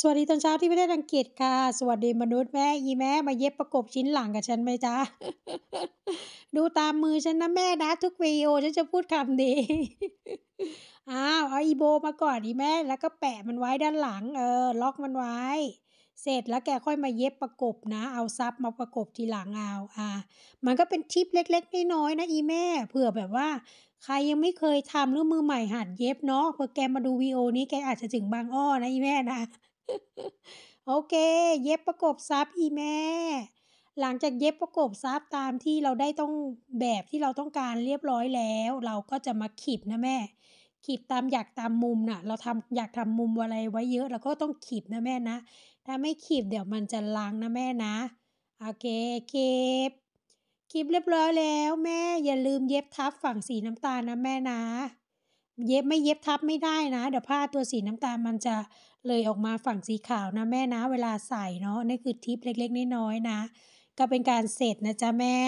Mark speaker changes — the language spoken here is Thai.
Speaker 1: สวัสดีตอนเช้าที่ประเทศอังกฤษค่ะ สวัสดีมนุษย์แม่อีแม่มาเย็บประกบชิ้นหลังกับฉันไหมจ๊ะดูตามมือฉันนะแม่นะ ทุกวีโอฉันจะพูดคำนี้อ้าวเอาอีโบมาก่อนอีแม่ แล้วก็แปะมันไว้ด้านหลังเออล็อกมันไว้ เสร็จแล้วแกค่อยมาเย็บประกบนะ เอาซับมาประกบทีหลังเอาอ่ามันก็เป็นทิปเล็กๆน้อยๆนะอีแม่เผื่อแบบว่า ใครยังไม่เคยทำหรือมือใหม่หัดเย็บเนาะเพื่อแกมาดูวีโอนี้แกอาจจะถึงบางอ้อนะอีแม่นะโอเค เย็บประกบซับอีแม่ หลังจากเย็บประกบซับตามที่เราได้ต้องแบบที่เราต้องการเรียบร้อยแล้ว เราก็จะมาขีบนะแม่ ขีบตามอยากตามมุมนะ่ะ เราทำอยากทำมุมอะไรไว้เยอะเราก็ต้องขีบนะแม่นะ ถ้าไม่ขีบเดี๋ยวมันจะล้างนะแม่นะ โอเคเก็บคลิปเรียบร้อยแล้ว แม่ อย่าลืมเย็บทับฝั่งสีน้ำตาลนะแม่นะเย็บไม่เย็บทับไม่ได้นะ เดี๋ยวผ้าตัวสีน้ำตาลมันจะเลยออกมาฝั่งสีขาวนะแม่นะ เวลาใส่เนาะนี่คือทิปเล็กๆน้อยๆนะ ก็เป็นการเสร็จนะจ๊ะแม่